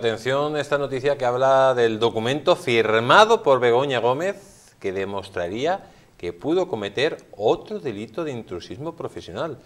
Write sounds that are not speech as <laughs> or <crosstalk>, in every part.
Atención esta noticia que habla del documento firmado por Begoña Gómez que demostraría que pudo cometer otro delito de intrusismo profesional.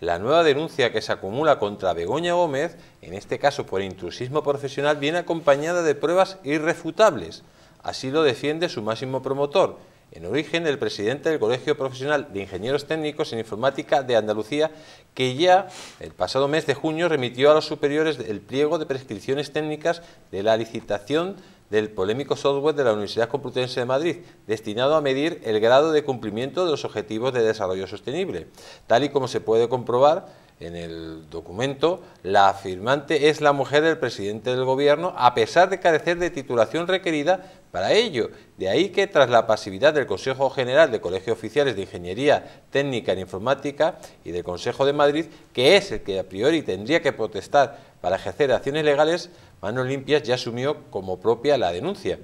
La nueva denuncia que se acumula contra Begoña Gómez, en este caso por intrusismo profesional, viene acompañada de pruebas irrefutables. Así lo defiende su máximo promotor, en origen, el presidente del Colegio Profesional de Ingenieros Técnicos en Informática de Andalucía, que ya el pasado mes de junio remitió a los superiores el pliego de prescripciones técnicas de la licitación del polémico software de la Universidad Complutense de Madrid, destinado a medir el grado de cumplimiento de los objetivos de desarrollo sostenible. Tal y como se puede comprobar, en el documento, la afirmante es la mujer del presidente del gobierno, a pesar de carecer de titulación requerida para ello. De ahí que, tras la pasividad del Consejo General de Colegios Oficiales de Ingeniería Técnica en Informática y del Consejo de Madrid, que es el que a priori tendría que protestar para ejercer acciones legales, Manos Limpias ya asumió como propia la denuncia.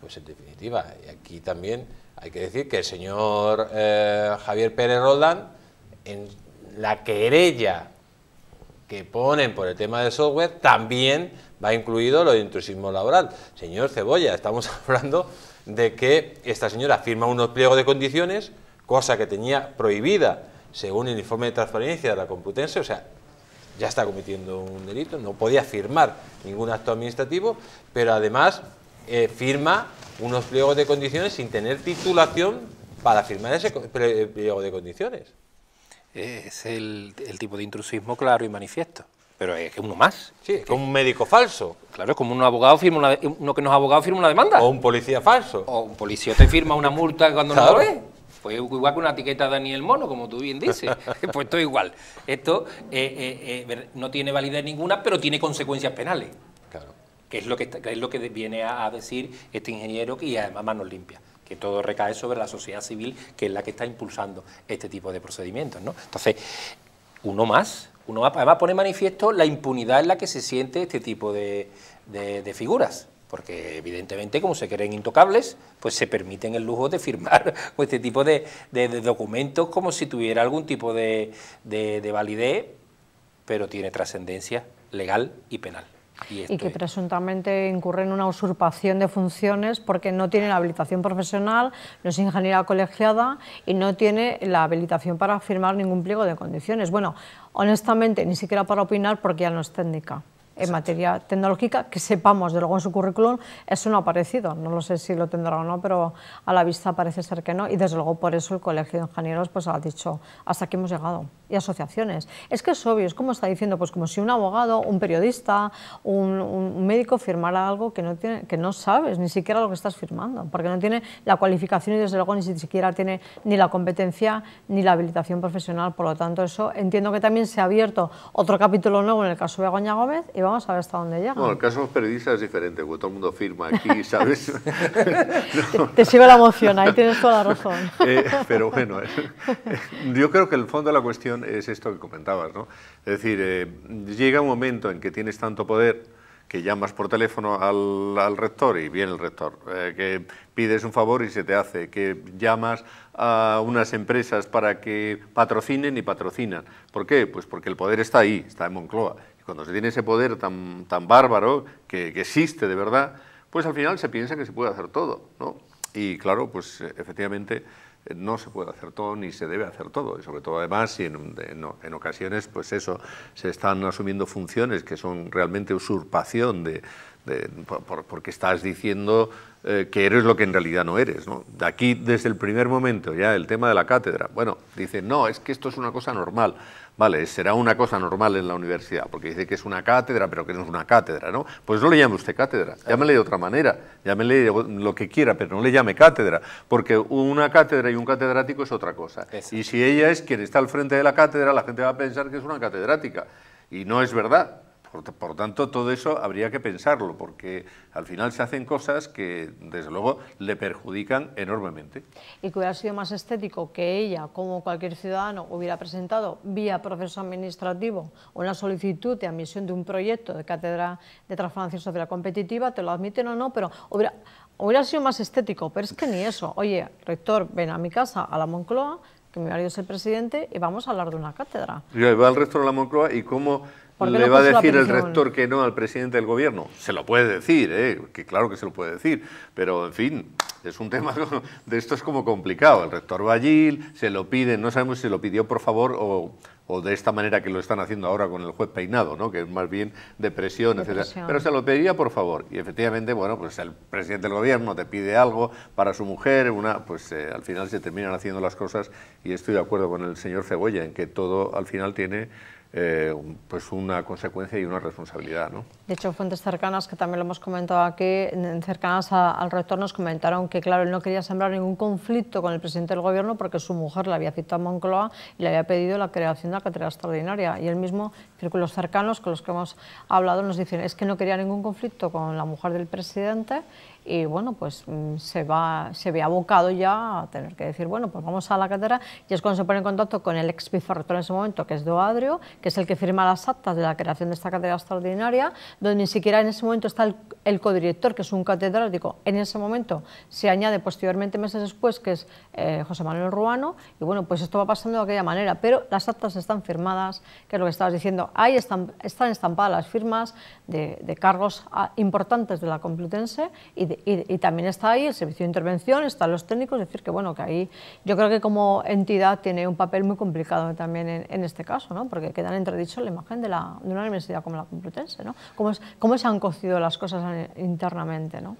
Pues en definitiva, aquí también hay que decir que el señor eh, Javier Pérez Roldán, en la querella que ponen por el tema del software también va incluido lo de intrusismo laboral. Señor Cebolla, estamos <laughs> hablando de que esta señora firma unos pliegos de condiciones, cosa que tenía prohibida según el informe de transparencia de la Complutense, o sea, ya está cometiendo un delito, no podía firmar ningún acto administrativo, pero además eh, firma unos pliegos de condiciones sin tener titulación para firmar ese pliego de condiciones es el, tipo de intrusismo claro y manifiesto pero es que uno más. Sí, es un médico falso. Claro, es como un abogado firma una, uno que no es abogado firma una demanda. O un policía falso. O un policía te firma una multa cuando no lo ve. Pues igual que una etiqueta Daniel Mono, como tú bien dices. <laughs> pues todo igual. Esto eh, eh, eh, no tiene validez ninguna, pero tiene consecuencias penales. Claro. Que es lo que, es lo que viene a, decir este ingeniero y además manos limpias que todo recae sobre la sociedad civil, que es la que está impulsando este tipo de procedimientos. ¿no? Entonces, uno más, uno más, además pone manifiesto la impunidad en la que se siente este tipo de, figuras porque evidentemente como se creen intocables, pues se permiten el lujo de firmar <laughs> este tipo de, documentos como si tuviera algún tipo de validez, pero tiene trascendencia legal y penal. Y, que presuntamente incurren en una usurpación de funciones porque no la habilitación profesional, no es ingeniera colegiada y no tiene la habilitación para firmar ningún pliego de condiciones. Bueno, honestamente, ni siquiera para opinar porque ya no es técnica. En materia tecnológica, que sepamos, de luego en su currículum, eso no ha aparecido. No lo sé si lo tendrá o no, pero a la vista parece ser que no. Y desde luego por eso el Colegio de Ingenieros pues, ha dicho, hasta aquí hemos llegado y asociaciones. Es que es obvio, es como está diciendo, pues como si un abogado, un periodista, un, médico firmara algo que no, tiene, que no sabes ni siquiera lo que estás firmando, porque no tiene la cualificación y desde luego ni siquiera tiene ni la competencia ni la habilitación profesional. Por lo tanto, eso entiendo que también se ha abierto otro capítulo nuevo en el caso de Goña Gómez y vamos a ver hasta dónde llega. Bueno, el caso de los periodistas es diferente, porque todo el mundo firma aquí, <laughs> ¿sabes? <laughs> te, sirve la emoción, ahí tienes toda la razón. Eh, pero bueno, <laughs> eh, yo creo que el fondo de la cuestión es esto que comentabas, Es decir, eh, llega un momento en que tienes tanto poder que llamas por teléfono al, rector y viene el rector, eh, que pides un favor y se te hace, que llamas a unas empresas para que patrocinen y patrocinan. ¿Por qué? Pues porque el poder está ahí, está en Moncloa. Y cuando se tiene ese poder tan, bárbaro, que, existe de verdad, pues al final se piensa que se puede hacer todo, Y claro, pues eh, efectivamente eh, no se puede hacer todo ni se debe hacer todo, y sobre todo además si en, en, ocasiones pues eso, se están asumiendo funciones que son realmente usurpación de, porque estás diciendo eh, que eres lo que en realidad no eres. ¿no? Aquí, desde el primer momento, ya el tema de la cátedra, bueno, dice, no, es que esto es una cosa normal. Vale, será una cosa normal en la universidad, porque dice que es una cátedra, pero que no es una cátedra, ¿no? Pues no le llame usted cátedra, llámele de otra manera, llámele lo que quiera, pero no le llame cátedra, porque una cátedra y un catedrático es otra cosa. Y si ella es quien está al frente de la cátedra, la gente va a pensar que es una catedrática, y no es verdad. Por, tanto, todo eso habría que pensarlo, porque al final se hacen cosas que, desde luego, le perjudican enormemente. Y que hubiera sido más estético que ella, como cualquier ciudadano, hubiera presentado vía proceso administrativo una solicitud de admisión de un proyecto de cátedra de transformación la competitiva, te lo admiten o no, pero hubiera, sido más estético, pero es que ni eso. Oye, rector, ven a mi casa, a la Moncloa, que mi marido es el presidente, y vamos a hablar de una cátedra. Yo va al rector de la Moncloa y cómo ¿Le va a decir el rector que no al presidente del gobierno? Se lo puede decir, ¿eh? que claro que se lo puede decir, pero en fin, es un tema <laughs> de esto es como complicado. El rector va allí, se lo pide, no sabemos si se lo pidió por favor o, de esta manera que lo están haciendo ahora con el juez peinado, ¿no? que es más bien de presión, etc. Pero se lo pedía por favor. Y efectivamente, bueno, pues el presidente del gobierno te pide algo para su mujer, una, pues eh, al final se terminan haciendo las cosas y estoy de acuerdo con el señor Cebolla en que todo al final tiene eh, pues una consecuencia y una responsabilidad. De hecho, fuentes cercanas, que también lo hemos comentado aquí, cercanas al rector, nos comentaron que, claro, él no quería sembrar ningún conflicto con el presidente del gobierno porque su mujer le había citado a Moncloa y le había pedido la creación de la cátedra extraordinaria. Y él mismo, círculos cercanos con los que hemos hablado, nos dicen es que no quería ningún conflicto con la mujer del presidente y bueno, pues mm, se, va, se ve abocado ya a tener que decir, bueno, pues vamos a la cátedra y es cuando se pone en contacto con el ex vicerrector en ese momento, que es Doadrio, que es el que firma las actas de la creación de esta cátedra extraordinaria, donde ni siquiera en ese momento está el el codirector, que es un catedrático, en ese momento se añade posteriormente, meses después, que es eh, José Manuel Ruano, y bueno, pues esto va pasando de aquella manera, pero las actas están firmadas, que es lo que estabas diciendo, ahí están, están estampadas las firmas de, cargos ah, importantes de la Complutense y, también está ahí el servicio de intervención, están los técnicos, es decir, que bueno, que ahí yo creo que como entidad tiene un papel muy complicado también en, este caso, ¿no? porque quedan entredichos entredicho la imagen de, la, de una universidad como la Complutense, ¿no? cómo se han cocido las cosas internamente, ¿no?